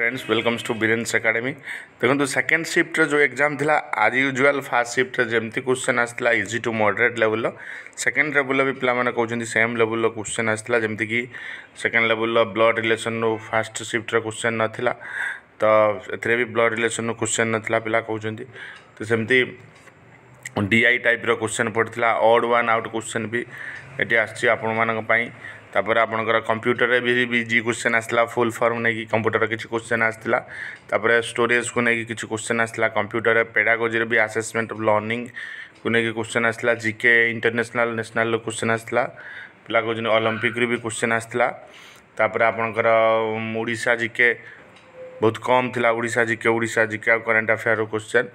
friends welcomes to Biren's academy ଦେଖନ୍ତୁ second ସିଫ୍ଟରେ ଯେଉଁ ଏକ୍ଜାମ୍ ଥିଲା ଆଜ୍ ୟୁଜୁଆଲ୍ ଫାର୍ଷ୍ଟ ସିଫ୍ଟରେ ଯେମିତି କୋଶ୍ଚିନ୍ ଆସିଥିଲା ଇଜି ଟୁ ମଡ଼ରେଟ୍ ଲେବୁଲ୍ର ସେକେଣ୍ଡ ଲେଭେଲ୍ର ବି ପିଲାମାନେ କହୁଛନ୍ତି ସେମ୍ ଲେବୁଲ୍ର କ୍ୱେଶ୍ଚନ୍ ଆସିଥିଲା ଯେମିତିକି ସେକେଣ୍ଡ ଲେଭେଲ୍ର ବ୍ଲଡ୍ ରିଲେସନ୍ରୁ ଫାର୍ଷ୍ଟ ସିଫ୍ଟର କୋଶ୍ଚିନ୍ ନଥିଲା ତ ଏଥିରେ ବି ବ୍ଲଡ୍ ରିଲେସନ୍ରୁ କୋଶ୍ଚିନ୍ ନଥିଲା ପିଲା କହୁଛନ୍ତି ତ ସେମିତି ଡିଆଇ ଟାଇପ୍ର କୋଶ୍ଚିନ୍ ପଡ଼ିଥିଲା ଅଡ୍ ୱାନ୍ ଆଉଟ୍ କୋଶ୍ଚିନ୍ ବି ଏଠି ଆସିଛି ଆପଣମାନଙ୍କ ପାଇଁ ତାପରେ ଆପଣଙ୍କର କମ୍ପ୍ୟୁଟରରେ ବି ବି ଜି କୋଶ୍ଚେନ୍ ଆସିଲା ଫୁଲ୍ ଫର୍ମ ନେଇକି କମ୍ପ୍ୟୁଟର କିଛି କୋଶ୍ଚେନ୍ ଆସିଥିଲା ତାପରେ ଷ୍ଟୋରେଜକୁ ନେଇକି କିଛି କୋଶ୍ଚେନ୍ ଆସିଲା କମ୍ପ୍ୟୁଟରରେ ପେଡ଼ାଗୋଜିରେ ବି ଆସେସମେଣ୍ଟ ଅଫ୍ ଲର୍ଣ୍ଣିଂକୁ ନେଇକି କୋଶ୍ଚେନ୍ ଆସିଲା ଜି କେ ଇଣ୍ଟରନ୍ୟାସନାଲ୍ ନ୍ୟାସନାଲ୍ର କୋଶ୍ଚେନ୍ ଆସିଲା ପିଲା କହୁଛନ୍ତି ଅଲମ୍ପିକ୍ରେ ବି କୋଶ୍ଚେନ୍ ଆସିଥିଲା ତାପରେ ଆପଣଙ୍କର ଓଡ଼ିଶା ଜି କେ ବହୁତ କମ୍ ଥିଲା Odisha G K Odisha G K ଆଉ କରେଣ୍ଟ ଆଫେୟାର୍ର କୋଶ୍ଚେନ୍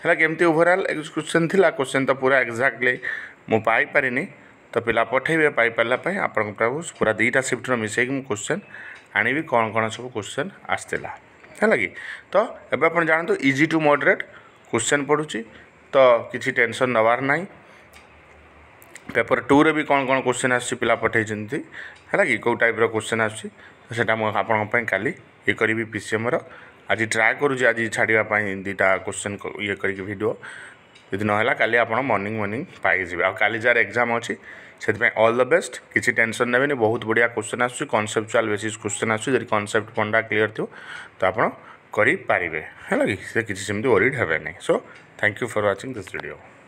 ହେଲା କେମିତି ଓଭରଅଲ୍ କୋଶ୍ଚେନ୍ ଥିଲା କୋଶ୍ଚେନ୍ ତ ପୁରା ଏକ୍ଜାକ୍ଟଲି ମୁଁ ପାଇପାରିନି ତ ପିଲା ପଠାଇବେ ପାଇପାରିଲା ପାଇଁ ଆପଣଙ୍କ ପାଖକୁ ପୁରା ଦୁଇଟା ସିଫ୍ଟର ମିଶାଇକି ମୁଁ କୋଶ୍ଚେନ୍ ଆଣିବି କ'ଣ କ'ଣ ସବୁ କୋଶ୍ଚେନ୍ ଆସିଥିଲା ହେଲା କି ତ ଏବେ ଆପଣ ଜାଣନ୍ତୁ ଇଜି ଟୁ ମଡ଼ରେଟ୍ କୋଶ୍ଚେନ୍ ପଡ଼ୁଛି ତ କିଛି ଟେନସନ୍ ନେବାର ନାହିଁ ପେପର ଟୁରେ ବି କ'ଣ କ'ଣ କୋଶ୍ଚେନ୍ ଆସୁଛି ପିଲା ପଠାଇଛନ୍ତି ହେଲା କି କେଉଁ ଟାଇପ୍ର କୋଶ୍ଚେନ୍ ଆସୁଛି ସେଇଟା ମୁଁ ଆପଣଙ୍କ ପାଇଁ କାଲି ଇଏ କରିବି ପି ସି ଏମ୍ର ଆଜି ଟ୍ରାଏ କରୁଛି ଆଜି ଛାଡ଼ିବା ପାଇଁ ଦୁଇଟା କୋଶ୍ଚେନ୍ ଇଏ କରିକି ଭିଡ଼ିଓ ଯଦି ନହେଲା କାଲି ଆପଣ ମର୍ଣ୍ଣିଂ ମର୍ଣ୍ଣିଂ ପାଇଯିବେ ଆଉ କାଲି ଯାହାର ଏକ୍ଜାମ୍ ଅଛି ସେଥିପାଇଁ ଅଲ୍ ଦ ବେଷ୍ଟ କିଛି ଟେନସନ୍ ନେବେନି ବହୁତ ବଢ଼ିଆ କ୍ୱେଶ୍ଚନ୍ ଆସୁଛି କନସେପ୍ଚୁଆଲ୍ ବେସିସ୍ କ୍ୱେଶ୍ଚନ୍ ଆସୁଛି ଯଦି କନସେପ୍ଟ ପଣ୍ଡା କ୍ଲିଅର୍ ଥିବ ତ ଆପଣ କରିପାରିବେ ହେଲା କି ସେ କିଛି ସେମିତି ୱରିଡ଼୍ ହେବେ ନାହିଁ so thank you for watching this video